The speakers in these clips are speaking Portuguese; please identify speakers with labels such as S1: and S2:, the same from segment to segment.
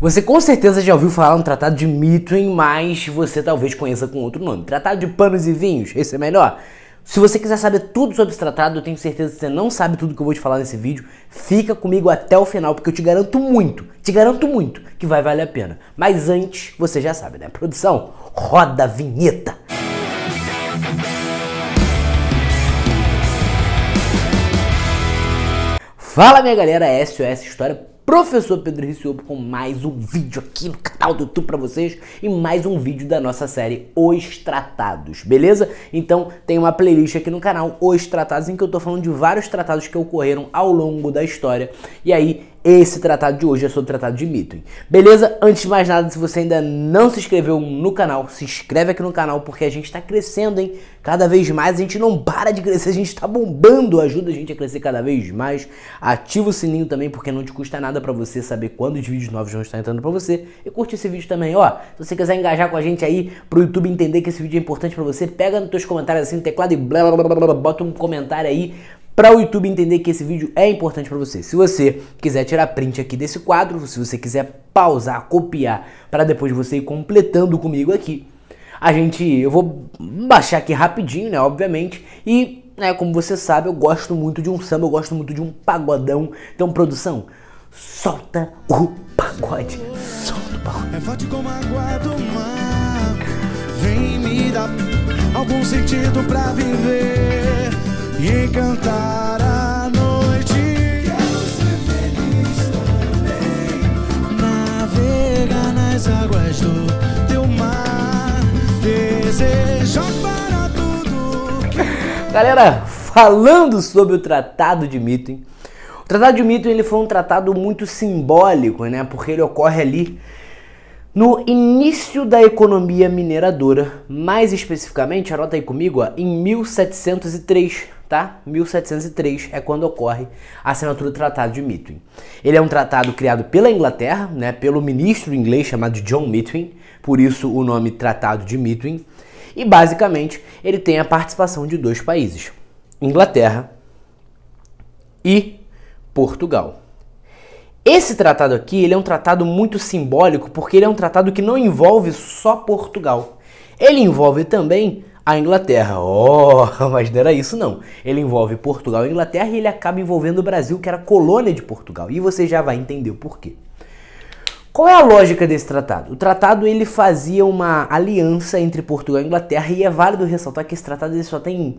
S1: Você com certeza já ouviu falar no Tratado de Em mas você talvez conheça com outro nome. Tratado de Panos e Vinhos, esse é melhor. Se você quiser saber tudo sobre esse tratado, eu tenho certeza que você não sabe tudo que eu vou te falar nesse vídeo. Fica comigo até o final, porque eu te garanto muito, te garanto muito que vai valer a pena. Mas antes, você já sabe, né? Produção, roda a vinheta! Fala minha galera, SOS é História Professor Pedro Ricciolo com mais um vídeo aqui no canal do YouTube para vocês e mais um vídeo da nossa série Os Tratados, beleza? Então tem uma playlist aqui no canal Os Tratados em que eu tô falando de vários tratados que ocorreram ao longo da história e aí esse tratado de hoje é sobre o tratado de Mithrin. Beleza? Antes de mais nada, se você ainda não se inscreveu no canal, se inscreve aqui no canal porque a gente está crescendo, hein? Cada vez mais a gente não para de crescer, a gente está bombando. Ajuda a gente a crescer cada vez mais. Ativa o sininho também porque não te custa nada para você saber quando os vídeos novos vão estar entrando para você. E curte esse vídeo também, ó. Se você quiser engajar com a gente aí pro YouTube entender que esse vídeo é importante para você, pega nos teus comentários assim no teclado e blá, blá, blá, blá, bota um comentário aí para o YouTube entender que esse vídeo é importante para você. Se você quiser tirar print aqui desse quadro, se você quiser pausar, copiar, para depois você ir completando comigo aqui, a gente, eu vou baixar aqui rapidinho, né, obviamente, e né, como você sabe, eu gosto muito de um samba, eu gosto muito de um pagodão. Então, produção, solta o pagode. Solta o pagode. É forte como a água do mar. Vem me dar algum sentido para viver e cantar a noite. Quero ser feliz também. nas águas do teu mar, para tudo. Galera, falando sobre o Tratado de Mitten. O Tratado de Mitten ele foi um tratado muito simbólico, né? Porque ele ocorre ali no início da economia mineradora, mais especificamente, anota aí comigo, ó, em 1703, tá? 1703 é quando ocorre a assinatura do Tratado de Mitwin. Ele é um tratado criado pela Inglaterra, né, pelo ministro inglês chamado John Mitwin, por isso o nome Tratado de Mitwin, e basicamente ele tem a participação de dois países, Inglaterra e Portugal. Esse tratado aqui, ele é um tratado muito simbólico, porque ele é um tratado que não envolve só Portugal. Ele envolve também a Inglaterra. Oh, mas não era isso não. Ele envolve Portugal e Inglaterra e ele acaba envolvendo o Brasil, que era colônia de Portugal. E você já vai entender o porquê. Qual é a lógica desse tratado? O tratado ele fazia uma aliança entre Portugal e Inglaterra e é válido ressaltar que esse tratado ele só tem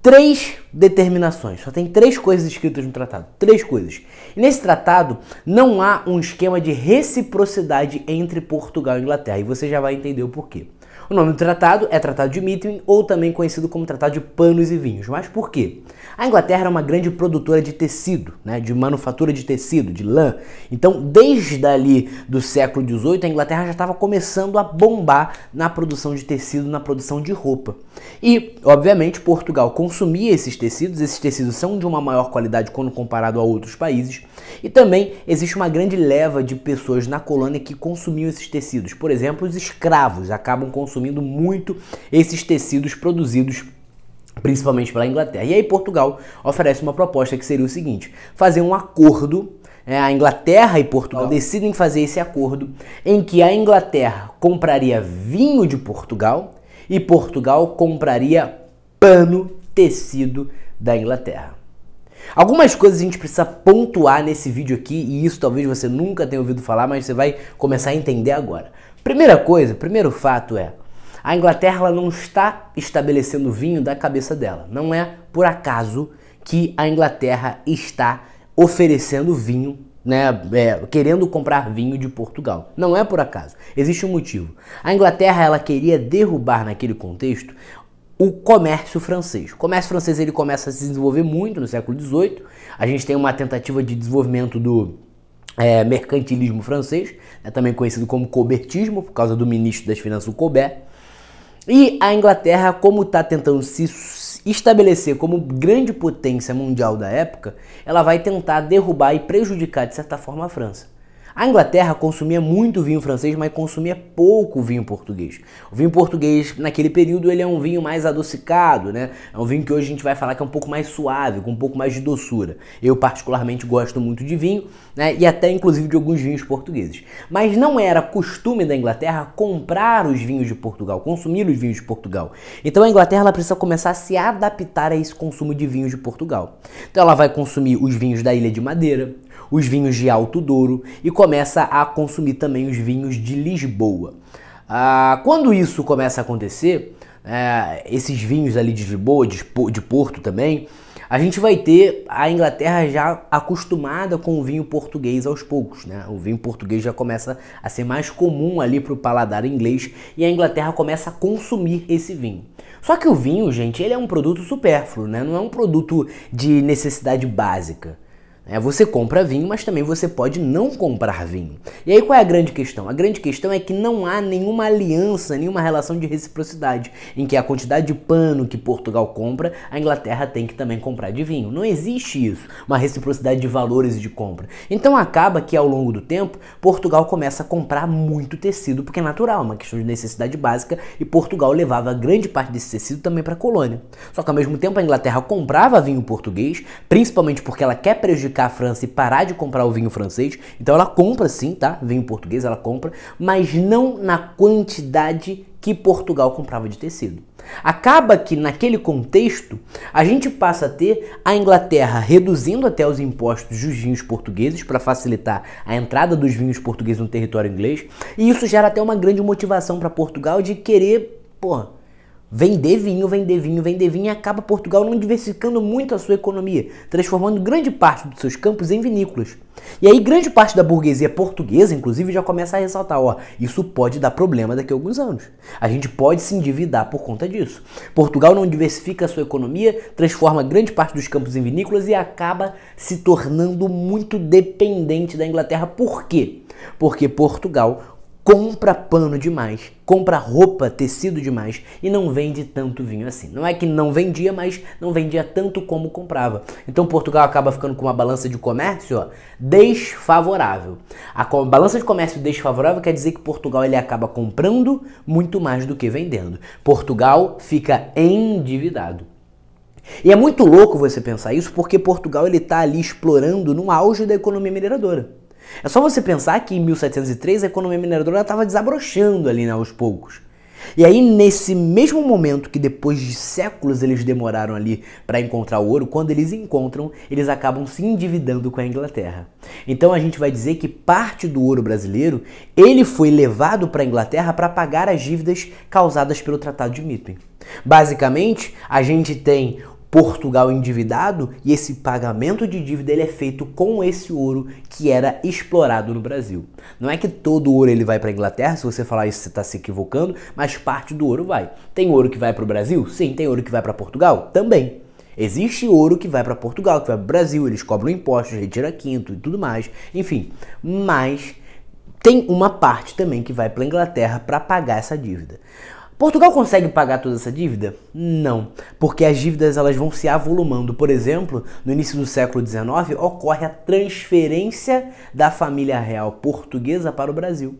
S1: três determinações, só tem três coisas escritas no tratado, três coisas. E nesse tratado não há um esquema de reciprocidade entre Portugal e Inglaterra e você já vai entender o porquê. O nome do tratado é Tratado de Methuen, ou também conhecido como Tratado de Panos e Vinhos. Mas por quê? A Inglaterra era é uma grande produtora de tecido, né, de manufatura de tecido, de lã. Então, desde ali do século XVIII, a Inglaterra já estava começando a bombar na produção de tecido, na produção de roupa. E, obviamente, Portugal consumia esses tecidos, esses tecidos são de uma maior qualidade quando comparado a outros países, e também existe uma grande leva de pessoas na colônia que consumiam esses tecidos. Por exemplo, os escravos acabam consumindo consumindo muito esses tecidos produzidos principalmente pela Inglaterra. E aí Portugal oferece uma proposta que seria o seguinte: fazer um acordo é, a Inglaterra e Portugal oh. decidem fazer esse acordo em que a Inglaterra compraria vinho de Portugal e Portugal compraria pano, tecido da Inglaterra. Algumas coisas a gente precisa pontuar nesse vídeo aqui, e isso talvez você nunca tenha ouvido falar, mas você vai começar a entender agora. Primeira coisa, primeiro fato é: a Inglaterra não está estabelecendo vinho da cabeça dela. Não é por acaso que a Inglaterra está oferecendo vinho, né, é, querendo comprar vinho de Portugal. Não é por acaso. Existe um motivo. A Inglaterra ela queria derrubar naquele contexto o comércio francês. O comércio francês ele começa a se desenvolver muito no século XVIII. A gente tem uma tentativa de desenvolvimento do é, mercantilismo francês, é também conhecido como cobertismo, por causa do ministro das Finanças, o Colbert. E a Inglaterra, como está tentando se estabelecer como grande potência mundial da época, ela vai tentar derrubar e prejudicar de certa forma a França. A Inglaterra consumia muito vinho francês, mas consumia pouco vinho português. O vinho português, naquele período, ele é um vinho mais adocicado, né? É um vinho que hoje a gente vai falar que é um pouco mais suave, com um pouco mais de doçura. Eu, particularmente, gosto muito de vinho, né? E até, inclusive, de alguns vinhos portugueses. Mas não era costume da Inglaterra comprar os vinhos de Portugal, consumir os vinhos de Portugal. Então a Inglaterra precisa começar a se adaptar a esse consumo de vinhos de Portugal. Então ela vai consumir os vinhos da Ilha de Madeira, os vinhos de Alto Douro e começa a consumir também os vinhos de Lisboa. Ah, quando isso começa a acontecer, é, esses vinhos ali de Lisboa, de, de Porto também, a gente vai ter a Inglaterra já acostumada com o vinho português aos poucos, né? O vinho português já começa a ser mais comum ali para o paladar inglês e a Inglaterra começa a consumir esse vinho. Só que o vinho, gente, ele é um produto supérfluo, né? Não é um produto de necessidade básica. É, você compra vinho, mas também você pode não comprar vinho. E aí qual é a grande questão? A grande questão é que não há nenhuma aliança, nenhuma relação de reciprocidade, em que a quantidade de pano que Portugal compra, a Inglaterra tem que também comprar de vinho. Não existe isso, uma reciprocidade de valores e de compra. Então acaba que ao longo do tempo, Portugal começa a comprar muito tecido, porque é natural, é uma questão de necessidade básica, e Portugal levava grande parte desse tecido também para a colônia. Só que ao mesmo tempo a Inglaterra comprava vinho português, principalmente porque ela quer prejudicar a França e parar de comprar o vinho francês. Então ela compra sim, tá? Vinho português ela compra, mas não na quantidade que Portugal comprava de tecido. Acaba que, naquele contexto, a gente passa a ter a Inglaterra reduzindo até os impostos dos vinhos portugueses para facilitar a entrada dos vinhos portugueses no território inglês, e isso gera até uma grande motivação para Portugal de querer, porra, Vender vinho, vender vinho, vender vinho e acaba Portugal não diversificando muito a sua economia, transformando grande parte dos seus campos em vinícolas. E aí grande parte da burguesia portuguesa, inclusive, já começa a ressaltar, ó, isso pode dar problema daqui a alguns anos. A gente pode se endividar por conta disso. Portugal não diversifica a sua economia, transforma grande parte dos campos em vinícolas e acaba se tornando muito dependente da Inglaterra. Por quê? Porque Portugal compra pano demais, compra roupa, tecido demais e não vende tanto vinho assim. Não é que não vendia, mas não vendia tanto como comprava. Então Portugal acaba ficando com uma balança de comércio ó, desfavorável. A balança de comércio desfavorável quer dizer que Portugal ele acaba comprando muito mais do que vendendo. Portugal fica endividado. E é muito louco você pensar isso porque Portugal ele está ali explorando no auge da economia mineradora. É só você pensar que em 1703 a economia mineradora estava desabrochando ali né, aos poucos. E aí, nesse mesmo momento que depois de séculos eles demoraram ali para encontrar o ouro, quando eles encontram, eles acabam se endividando com a Inglaterra. Então a gente vai dizer que parte do ouro brasileiro, ele foi levado para a Inglaterra para pagar as dívidas causadas pelo Tratado de Mitten. Basicamente, a gente tem Portugal endividado e esse pagamento de dívida ele é feito com esse ouro que era explorado no Brasil. Não é que todo ouro ele vai para a Inglaterra, se você falar isso você está se equivocando, mas parte do ouro vai. Tem ouro que vai para o Brasil? Sim. Tem ouro que vai para Portugal? Também. Existe ouro que vai para Portugal, que vai para o Brasil, eles cobram impostos, retira quinto e tudo mais, enfim. Mas tem uma parte também que vai para a Inglaterra para pagar essa dívida. Portugal consegue pagar toda essa dívida? Não, porque as dívidas elas vão se avolumando. Por exemplo, no início do século XIX ocorre a transferência da família real portuguesa para o Brasil.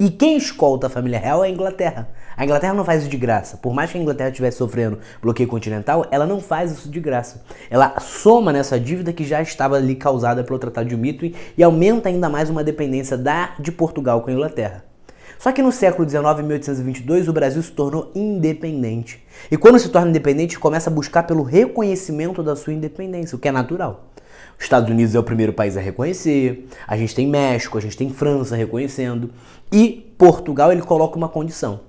S1: E quem escolta a família real é a Inglaterra. A Inglaterra não faz isso de graça. Por mais que a Inglaterra estivesse sofrendo bloqueio continental, ela não faz isso de graça. Ela soma nessa dívida que já estava ali causada pelo Tratado de Mitry e aumenta ainda mais uma dependência da de Portugal com a Inglaterra. Só que no século XIX, 1822, o Brasil se tornou independente. E quando se torna independente, começa a buscar pelo reconhecimento da sua independência, o que é natural. Os Estados Unidos é o primeiro país a reconhecer, a gente tem México, a gente tem França reconhecendo, e Portugal ele coloca uma condição,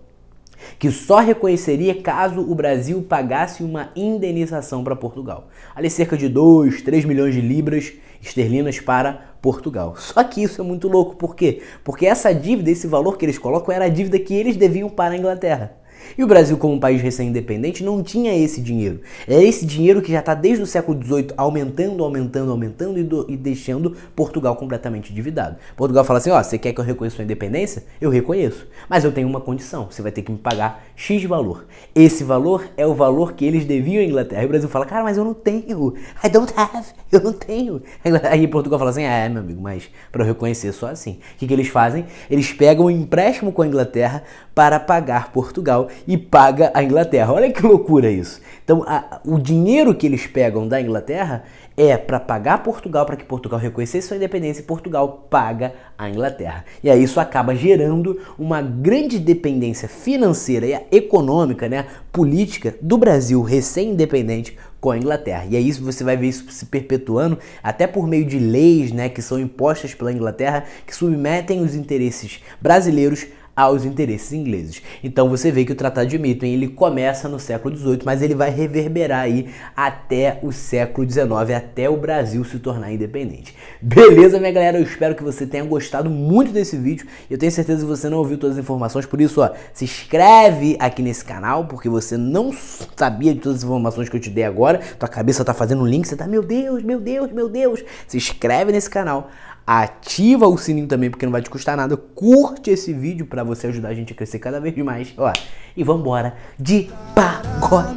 S1: que só reconheceria caso o Brasil pagasse uma indenização para Portugal. Ali cerca de 2, 3 milhões de libras esterlinas para Portugal. Só que isso é muito louco, por quê? Porque essa dívida, esse valor que eles colocam, era a dívida que eles deviam para a Inglaterra. E o Brasil, como um país recém-independente, não tinha esse dinheiro. É esse dinheiro que já está desde o século XVIII aumentando, aumentando, aumentando e, do, e, deixando Portugal completamente endividado. Portugal fala assim: ó, você quer que eu reconheça sua independência? Eu reconheço, mas eu tenho uma condição: você vai ter que me pagar X valor. Esse valor é o valor que eles deviam à Inglaterra. E o Brasil fala: cara, mas eu não tenho. I don't have. Eu não tenho. Aí Portugal fala assim: é, meu amigo, mas para eu reconhecer só assim. O que, que eles fazem? Eles pegam um empréstimo com a Inglaterra para pagar Portugal e paga a Inglaterra. Olha que loucura isso. Então, a, o dinheiro que eles pegam da Inglaterra é para pagar Portugal, para que Portugal reconhecesse sua independência e Portugal paga a Inglaterra. E aí isso acaba gerando uma grande dependência financeira e econômica, né, política do Brasil recém-independente com a Inglaterra. E aí isso você vai ver isso se perpetuando até por meio de leis, né, que são impostas pela Inglaterra, que submetem os interesses brasileiros aos interesses ingleses. Então você vê que o Tratado de Mitton ele começa no século XVIII, mas ele vai reverberar aí até o século XIX, até o Brasil se tornar independente. Beleza, minha galera? Eu espero que você tenha gostado muito desse vídeo. Eu tenho certeza que você não ouviu todas as informações, por isso, ó, se inscreve aqui nesse canal, porque você não sabia de todas as informações que eu te dei agora. Tua cabeça tá fazendo um link, você tá, meu Deus, meu Deus, meu Deus. Se inscreve nesse canal ativa o sininho também, porque não vai te custar nada. Curte esse vídeo para você ajudar a gente a crescer cada vez mais. Ó, e vambora de pagode,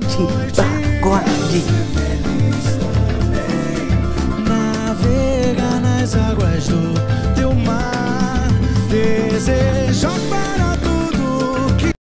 S1: pagode. Navega nas águas do teu mar, desejo.